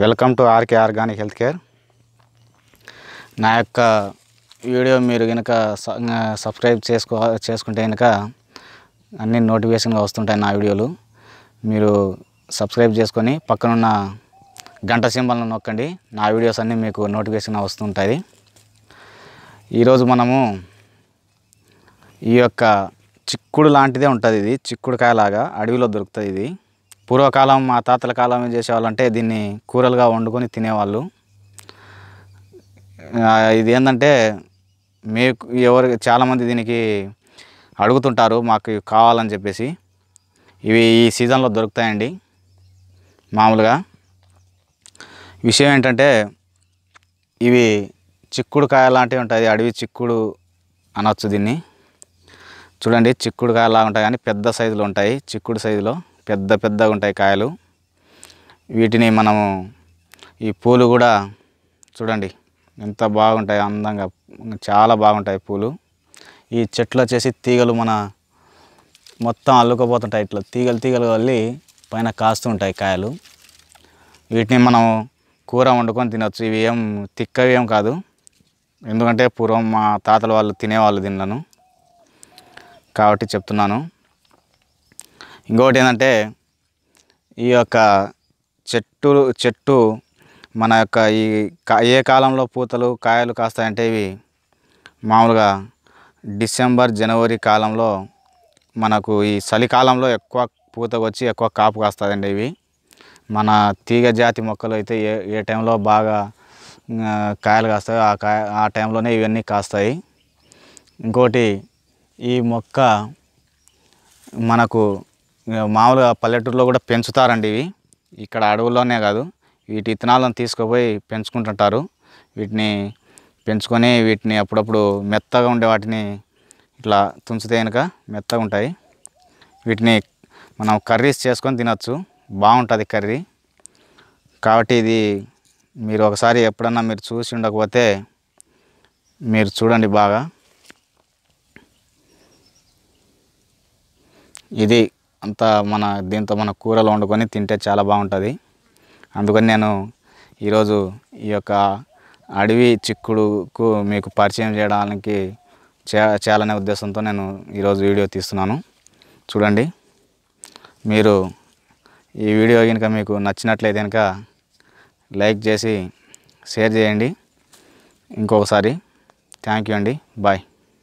welcome to RK organic health care నా యొక్క video మీరు కనుక సబ్స్క్రైబ్ చేసుకో చేసుకుంటే కనుక అన్ని నోటిఫికేషన్గా వస్తుంటాయి నా వీడియోలు మీరు సబ్స్క్రైబ్ చేసుకొని పక్కనున్న గంట సింబల్ను నొక్కండి నా వీడియోస్ అన్నీ మీకు నోటిఫికేషన్ వస్తుంటాయి ఈరోజు మనము ఈ యొక్క చిక్కుడు లాంటిదే ఉంటుంది ఇది చిక్కుడుకాయలాగా అడవిలో దొరుకుతుంది ఇది పూర్వకాలం మా తాతల కాలం ఏం చేసేవాళ్ళంటే దీన్ని కూరలుగా వండుకొని తినేవాళ్ళు ఇది ఏంటంటే మీకు ఎవరు చాలామంది దీనికి అడుగుతుంటారు మాకు కావాలని చెప్పేసి ఇవి ఈ సీజన్లో దొరుకుతాయండి మామూలుగా విషయం ఏంటంటే ఇవి కాయ లాంటివి ఉంటాయి అడవి చిక్కుడు అనొచ్చు దీన్ని చూడండి చిక్కుడు కాయలాగా ఉంటాయి కానీ పెద్ద సైజులో ఉంటాయి చిక్కుడు సైజులో పెద్ద పెద్దగా ఉంటాయి కాయలు వీటిని మనము ఈ పూలు కూడా చూడండి ఎంత బాగుంటాయి అందంగా చాలా బాగుంటాయి పూలు ఈ చెట్లు వచ్చేసి తీగలు మన మొత్తం అల్లుకోపోతుంటాయి ఇట్లా తీగలు తీగలు వల్లి పైన కాస్తూ ఉంటాయి కాయలు వీటిని మనం కూర వండుకొని తినవచ్చు ఇవి ఏం తిక్కవి ఏం కాదు ఎందుకంటే పూర్వం మా తాతల వాళ్ళు తినేవాళ్ళు దీనిలను కాబట్టి చెప్తున్నాను ఇంకొకటి ఏంటంటే ఈ యొక్క చెట్టు చెట్టు మన యొక్క ఈ ఏ కాలంలో పూతలు కాయలు కాస్తాయంటే ఇవి మామూలుగా డిసెంబర్ జనవరి కాలంలో మనకు ఈ చలికాలంలో ఎక్కువ పూతకు వచ్చి ఎక్కువ కాపు కాస్తాయండి ఇవి మన తీగ జాతి మొక్కలు అయితే ఏ ఏ టైంలో బాగా కాయలు కాస్తాయి ఆ కాయ ఆ టైంలోనే ఇవన్నీ కాస్తాయి ఇంకోటి ఈ మొక్క మనకు మామూలుగా పల్లెటూరులో కూడా పెంచుతారండి ఇవి ఇక్కడ అడవుల్లోనే కాదు వీటి ఇత్తనాలను తీసుకుపోయి పెంచుకుంటుంటారు వీటిని పెంచుకొని వీటిని అప్పుడప్పుడు మెత్తగా ఉండే వాటిని ఇట్లా తుంచితే కనుక మెత్తగా ఉంటాయి వీటిని మనం కర్రీస్ చేసుకొని తినచ్చు బాగుంటుంది కర్రీ కాబట్టి ఇది మీరు ఒకసారి ఎప్పుడన్నా మీరు చూసి ఉండకపోతే మీరు చూడండి బాగా ఇది అంతా మన దీంతో మన కూరలు వండుకొని తింటే చాలా బాగుంటుంది అందుకని నేను ఈరోజు ఈ యొక్క అడవి చిక్కుడుకు మీకు పరిచయం చేయడానికి చే చేయాలనే ఉద్దేశంతో నేను ఈరోజు వీడియో తీస్తున్నాను చూడండి మీరు ఈ వీడియో కనుక మీకు నచ్చినట్లయితే కనుక లైక్ చేసి షేర్ చేయండి ఇంకొకసారి థ్యాంక్ యూ అండి బాయ్